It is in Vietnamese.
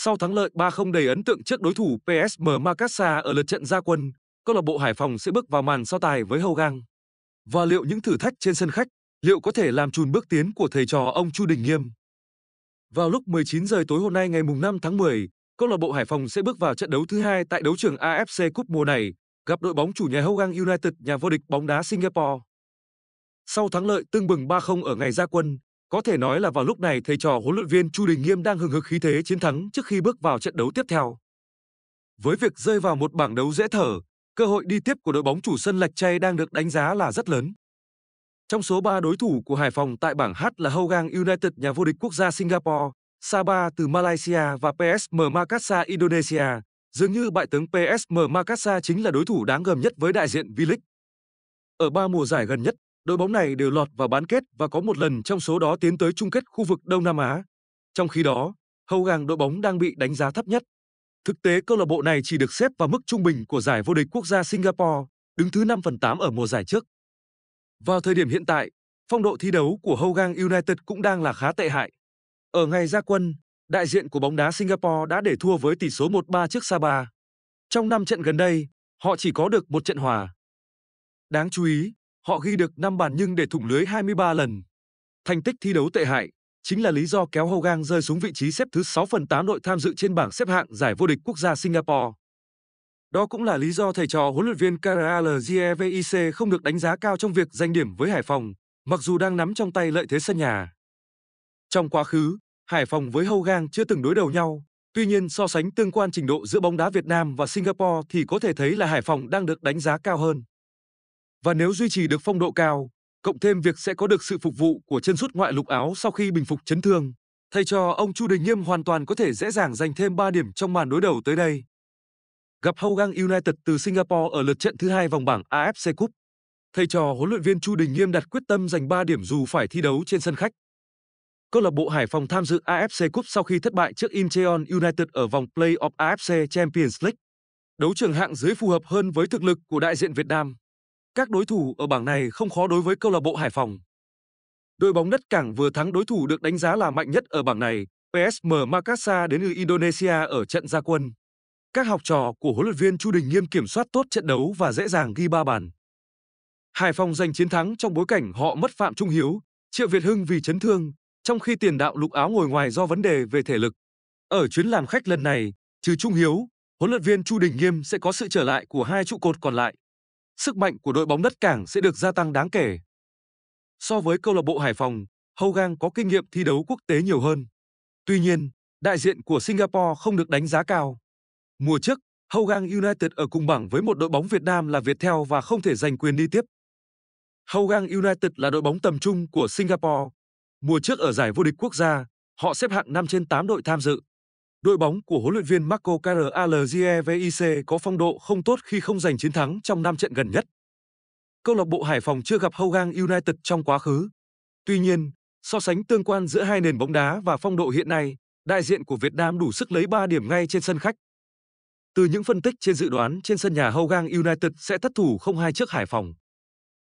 Sau thắng lợi 3-0 đầy ấn tượng trước đối thủ PSM Makassar ở lượt trận gia quân, câu lạc bộ Hải Phòng sẽ bước vào màn so tài với Hậu Gang. Và liệu những thử thách trên sân khách liệu có thể làm chùn bước tiến của thầy trò ông Chu Đình Nghiêm? Vào lúc 19 giờ tối hôm nay ngày mùng 5 tháng 10, câu lạc bộ Hải Phòng sẽ bước vào trận đấu thứ hai tại đấu trường AFC Cup mùa này, gặp đội bóng chủ nhà Hougang United nhà vô địch bóng đá Singapore. Sau thắng lợi tương bừng 3-0 ở ngày gia quân, có thể nói là vào lúc này thầy trò huấn luyện viên Chu Đình Nghiêm đang hừng hực khí thế chiến thắng trước khi bước vào trận đấu tiếp theo. Với việc rơi vào một bảng đấu dễ thở, cơ hội đi tiếp của đội bóng chủ sân Lạch Tray đang được đánh giá là rất lớn. Trong số 3 đối thủ của Hải Phòng tại bảng H là Hougang United nhà vô địch quốc gia Singapore, Sabah từ Malaysia và PSM Makassar Indonesia. Dường như bại tướng PSM Makassar chính là đối thủ đáng gờm nhất với đại diện V-League. Ở ba mùa giải gần nhất, đội bóng này đều lọt vào bán kết và có một lần trong số đó tiến tới chung kết khu vực Đông Nam Á. Trong khi đó, hầu gàng đội bóng đang bị đánh giá thấp nhất. Thực tế câu lạc bộ này chỉ được xếp vào mức trung bình của giải vô địch quốc gia Singapore, đứng thứ 5 phần 8 ở mùa giải trước. Vào thời điểm hiện tại, phong độ thi đấu của Hogang United cũng đang là khá tệ hại. Ở ngày ra quân, đại diện của bóng đá Singapore đã để thua với tỷ số 1-3 trước Sabah. Trong 5 trận gần đây, họ chỉ có được một trận hòa. Đáng chú ý, Họ ghi được 5 bàn nhưng để thủng lưới 23 lần. Thành tích thi đấu tệ hại chính là lý do kéo Hogang rơi xuống vị trí xếp thứ 6 phần 8 đội tham dự trên bảng xếp hạng giải vô địch quốc gia Singapore. Đó cũng là lý do thầy trò huấn luyện viên Jevic không được đánh giá cao trong việc giành điểm với Hải Phòng, mặc dù đang nắm trong tay lợi thế sân nhà. Trong quá khứ, Hải Phòng với Hogang chưa từng đối đầu nhau, tuy nhiên so sánh tương quan trình độ giữa bóng đá Việt Nam và Singapore thì có thể thấy là Hải Phòng đang được đánh giá cao hơn. Và nếu duy trì được phong độ cao, cộng thêm việc sẽ có được sự phục vụ của chân sút ngoại lục áo sau khi bình phục chấn thương, thầy trò ông Chu Đình Nghiêm hoàn toàn có thể dễ dàng giành thêm 3 điểm trong màn đối đầu tới đây. Gặp Hougang United từ Singapore ở lượt trận thứ hai vòng bảng AFC Cup, thầy trò huấn luyện viên Chu Đình Nghiêm đặt quyết tâm giành 3 điểm dù phải thi đấu trên sân khách. Câu lạc bộ Hải Phòng tham dự AFC Cup sau khi thất bại trước Incheon United ở vòng play-off AFC Champions League. Đấu trường hạng dưới phù hợp hơn với thực lực của đại diện Việt Nam. Các đối thủ ở bảng này không khó đối với câu lạc bộ Hải Phòng. Đội bóng đất cảng vừa thắng đối thủ được đánh giá là mạnh nhất ở bảng này, PSM Makassar đến từ Indonesia ở trận gia quân. Các học trò của huấn luyện viên Chu Đình Nghiêm kiểm soát tốt trận đấu và dễ dàng ghi 3 bàn. Hải Phòng giành chiến thắng trong bối cảnh họ mất Phạm Trung Hiếu, Triệu Việt Hưng vì chấn thương, trong khi tiền đạo lục áo ngồi ngoài do vấn đề về thể lực. Ở chuyến làm khách lần này, trừ Trung Hiếu, huấn luyện viên Chu Đình Nghiêm sẽ có sự trở lại của hai trụ cột còn lại sức mạnh của đội bóng đất cảng sẽ được gia tăng đáng kể. So với câu lạc bộ Hải Phòng, Hogan có kinh nghiệm thi đấu quốc tế nhiều hơn. Tuy nhiên, đại diện của Singapore không được đánh giá cao. Mùa trước, Hogan United ở cùng bảng với một đội bóng Việt Nam là Viettel và không thể giành quyền đi tiếp. Hogan United là đội bóng tầm trung của Singapore. Mùa trước ở giải vô địch quốc gia, họ xếp hạng 5 trên 8 đội tham dự đội bóng của huấn luyện viên Marco Carralievic có phong độ không tốt khi không giành chiến thắng trong 5 trận gần nhất. Câu lạc bộ Hải Phòng chưa gặp Hougang United trong quá khứ. Tuy nhiên, so sánh tương quan giữa hai nền bóng đá và phong độ hiện nay, đại diện của Việt Nam đủ sức lấy 3 điểm ngay trên sân khách. Từ những phân tích trên dự đoán trên sân nhà Hougang United sẽ thất thủ 0-2 trước Hải Phòng.